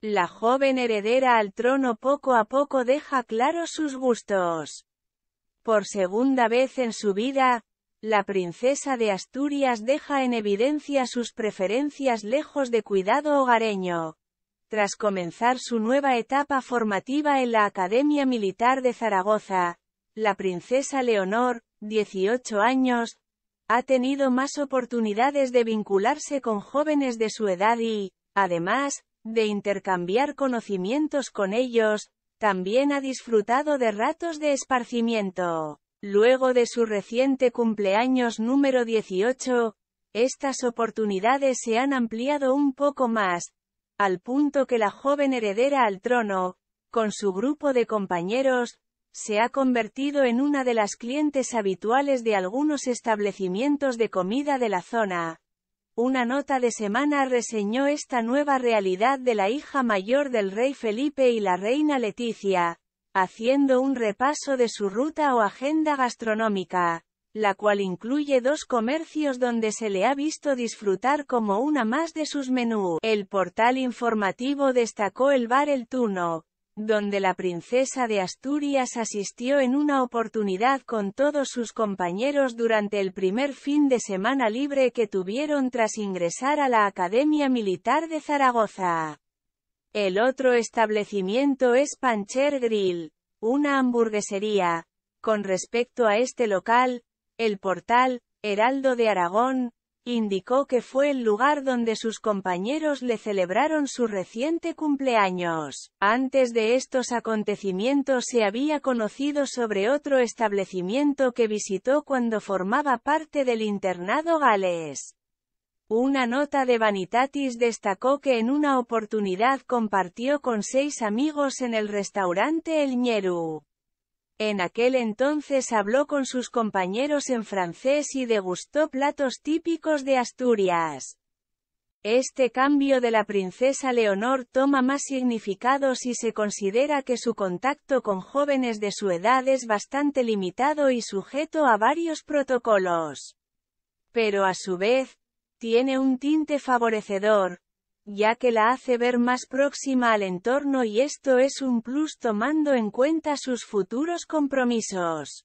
La joven heredera al trono poco a poco deja claros sus gustos. Por segunda vez en su vida, la princesa de Asturias deja en evidencia sus preferencias lejos de cuidado hogareño. Tras comenzar su nueva etapa formativa en la Academia Militar de Zaragoza, la princesa Leonor, 18 años, ha tenido más oportunidades de vincularse con jóvenes de su edad y, además, de intercambiar conocimientos con ellos, también ha disfrutado de ratos de esparcimiento. Luego de su reciente cumpleaños número 18, estas oportunidades se han ampliado un poco más, al punto que la joven heredera al trono, con su grupo de compañeros, se ha convertido en una de las clientes habituales de algunos establecimientos de comida de la zona. Una nota de semana reseñó esta nueva realidad de la hija mayor del rey Felipe y la reina Leticia, haciendo un repaso de su ruta o agenda gastronómica, la cual incluye dos comercios donde se le ha visto disfrutar como una más de sus menú. El portal informativo destacó el bar El Tuno, donde la princesa de Asturias asistió en una oportunidad con todos sus compañeros durante el primer fin de semana libre que tuvieron tras ingresar a la Academia Militar de Zaragoza. El otro establecimiento es Pancher Grill, una hamburguesería. Con respecto a este local, el portal, Heraldo de Aragón, Indicó que fue el lugar donde sus compañeros le celebraron su reciente cumpleaños. Antes de estos acontecimientos se había conocido sobre otro establecimiento que visitó cuando formaba parte del internado Gales. Una nota de Vanitatis destacó que en una oportunidad compartió con seis amigos en el restaurante El Ñeru. En aquel entonces habló con sus compañeros en francés y degustó platos típicos de Asturias. Este cambio de la princesa Leonor toma más significado si se considera que su contacto con jóvenes de su edad es bastante limitado y sujeto a varios protocolos. Pero a su vez, tiene un tinte favorecedor, ya que la hace ver más próxima al entorno y esto es un plus tomando en cuenta sus futuros compromisos.